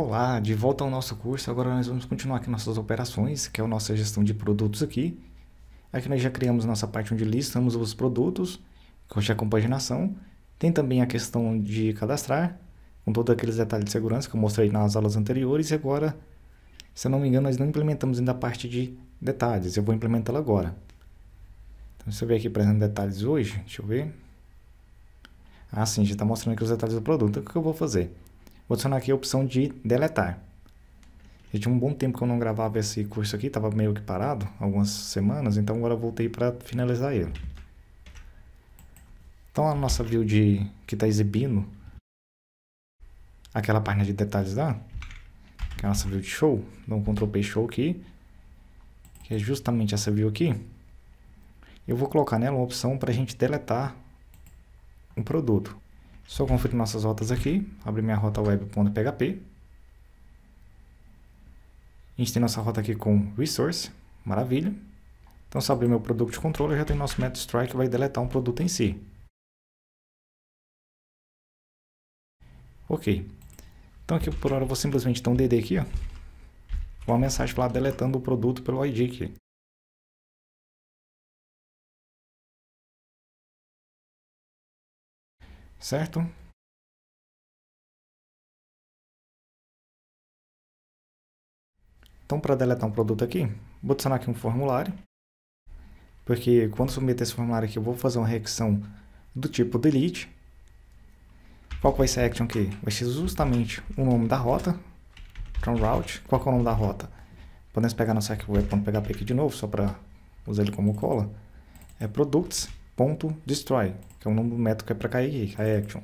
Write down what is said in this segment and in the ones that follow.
Olá, de volta ao nosso curso. Agora nós vamos continuar aqui nossas operações, que é a nossa gestão de produtos aqui. Aqui nós já criamos nossa parte onde listamos os produtos, que é a compaginação. Tem também a questão de cadastrar, com todos aqueles detalhes de segurança que eu mostrei nas aulas anteriores. E agora, se eu não me engano, nós não implementamos ainda a parte de detalhes. Eu vou implementá-la agora. Então, se eu ver aqui, por detalhes hoje, deixa eu ver. Ah, sim, já está mostrando aqui os detalhes do produto. o que eu vou fazer? Vou adicionar aqui a opção de deletar. Já tinha um bom tempo que eu não gravava esse curso aqui, estava meio que parado, algumas semanas, então agora voltei para finalizar ele. Então a nossa view de, que está exibindo aquela página de detalhes da, que é a nossa view de show, dá um Ctrl P show aqui, que é justamente essa view aqui, eu vou colocar nela uma opção para a gente deletar um produto. Só confirmo nossas rotas aqui, abrir minha rota web.php. A gente tem nossa rota aqui com resource, maravilha. Então, se abrir meu de controle. já tem nosso método strike que vai deletar um produto em si. Ok. Então, aqui por hora, eu vou simplesmente dar um DD aqui, ó, uma mensagem lá deletando o produto pelo ID aqui. Certo? Então, para deletar um produto aqui, vou adicionar aqui um formulário. Porque quando submeter esse formulário aqui, eu vou fazer uma requisição do tipo delete. Qual vai ser a action aqui? Vai ser justamente o nome da rota, from route. Qual é o nome da rota? Podemos pegar nosso arquivo web.php aqui de novo, só para usar ele como cola. É products ponto destroy, que é o nome do método que é para cair aqui, a action.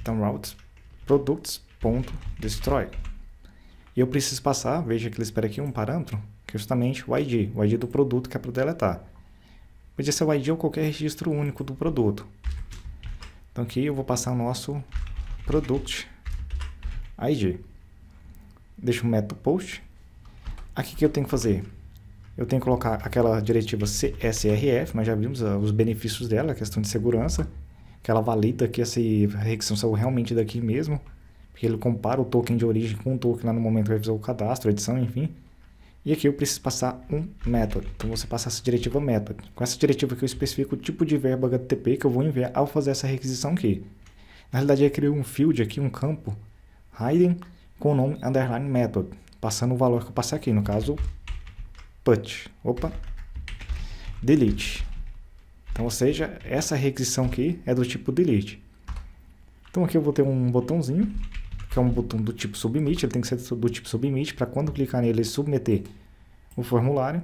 Então routes products ponto destroy. E eu preciso passar, veja que ele espera aqui um parâmetro, que é justamente o ID, o ID do produto que é para deletar. Podia ser é o ID ou qualquer registro único do produto. Então aqui eu vou passar o nosso product ID. Deixo o método post. Aqui que eu tenho que fazer? Eu tenho que colocar aquela diretiva CSRF, mas já vimos ah, os benefícios dela, a questão de segurança, que ela valida que essa requisição saiu realmente daqui mesmo, porque ele compara o token de origem com o token lá no momento que vai fazer o cadastro, edição, enfim. E aqui eu preciso passar um method, então você passa essa diretiva method. Com essa diretiva que eu especifico o tipo de verbo HTTP que eu vou enviar ao fazer essa requisição aqui. Na realidade, eu criei um field aqui, um campo, hidden, com o nome underline method, passando o valor que eu passei aqui, no caso put. Opa. Delete. Então, ou seja, essa requisição aqui é do tipo delete. Então aqui eu vou ter um botãozinho, que é um botão do tipo submit, ele tem que ser do tipo submit, para quando clicar nele submeter o formulário.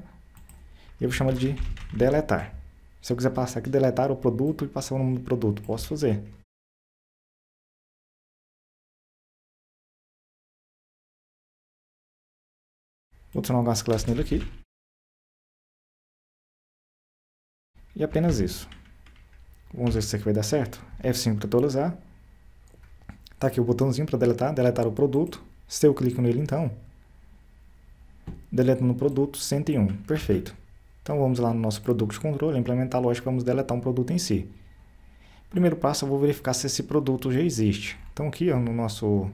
E eu vou chamar de deletar. Se eu quiser passar aqui, deletar o produto e passar o nome do produto, posso fazer. Vou adicionar algumas classes nele aqui. E apenas isso. Vamos ver se isso aqui vai dar certo. F5 para atualizar. Tá aqui o botãozinho para deletar, deletar o produto. Se eu clico nele então, deleta no produto 101, perfeito. Então vamos lá no nosso produto de controle, implementar a lógica, vamos deletar um produto em si. Primeiro passo, eu vou verificar se esse produto já existe. Então aqui ó, no nosso...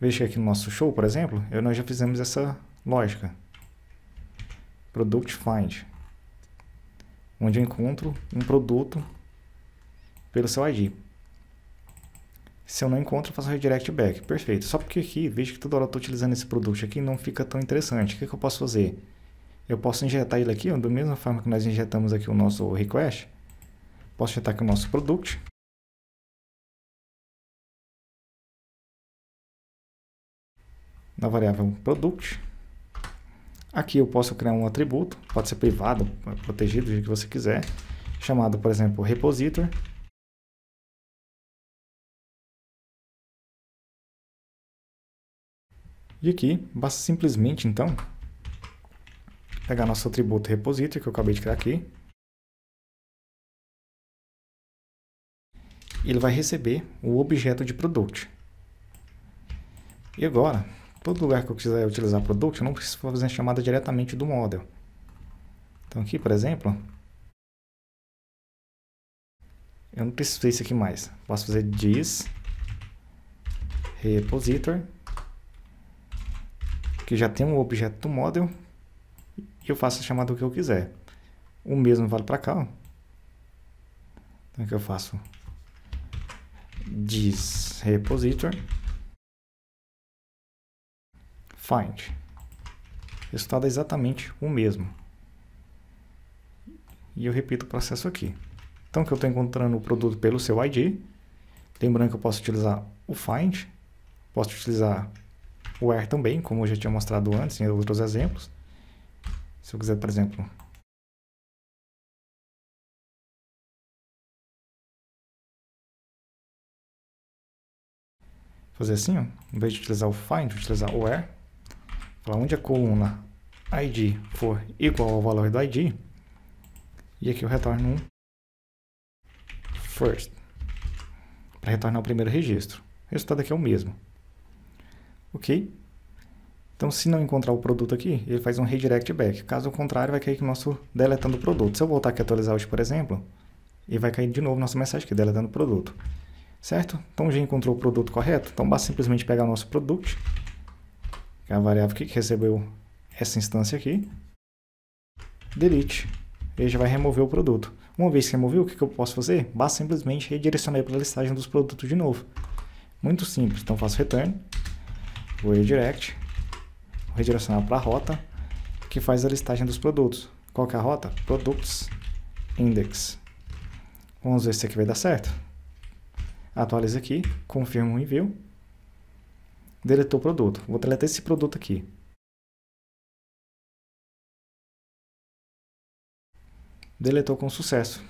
Veja aqui no nosso show, por exemplo, eu, nós já fizemos essa lógica. Product Find onde eu encontro um produto pelo seu ID. Se eu não encontro, eu faço redirect back. Perfeito. Só porque aqui, vejo que toda hora eu estou utilizando esse produto aqui, não fica tão interessante. O que, que eu posso fazer? Eu posso injetar ele aqui, ó, da mesma forma que nós injetamos aqui o nosso request. Posso injetar aqui o nosso produto. Na variável product. Aqui eu posso criar um atributo, pode ser privado, protegido, do jeito que você quiser, chamado, por exemplo, repositor. E aqui, basta simplesmente, então, pegar nosso atributo repositor, que eu acabei de criar aqui. Ele vai receber o objeto de product. E agora, Todo lugar que eu quiser utilizar product, eu não preciso fazer a chamada diretamente do model. Então aqui, por exemplo, eu não preciso fazer isso aqui mais. Posso fazer dis repositor que já tem um objeto do model e eu faço a chamada que eu quiser. O mesmo vale para cá. Ó. Então aqui eu faço dis repositor find. O resultado é exatamente o mesmo. E eu repito o processo aqui. Então, que eu estou encontrando o produto pelo seu ID. Lembrando que eu posso utilizar o find, posso utilizar o where também, como eu já tinha mostrado antes em outros exemplos. Se eu quiser, por exemplo, fazer assim, ó. em vez de utilizar o find, utilizar o where, para onde é a coluna id for igual ao valor do id, e aqui eu retorno um first, para retornar o primeiro registro. O resultado aqui é o mesmo. Ok? Então, se não encontrar o produto aqui, ele faz um redirect back. Caso contrário, vai cair que o nosso deletando o produto. Se eu voltar aqui atualizar hoje, por exemplo, ele vai cair de novo nossa mensagem aqui, deletando o produto. Certo? Então, já encontrou o produto correto? Então, basta simplesmente pegar o nosso produto que é a variável que recebeu essa instância aqui, delete, ele já vai remover o produto. Uma vez que removeu, o que, eu posso fazer? Basta simplesmente redirecionar para a listagem dos produtos de novo. Muito simples, então faço return, vou redirect, vou redirecionar para a rota, que faz a listagem dos produtos. Qual que é a rota? Products Index. Vamos ver se isso aqui vai dar certo. Atualiza aqui, confirmo o envio. Deletou o produto. Vou deletar esse produto aqui. Deletou com sucesso.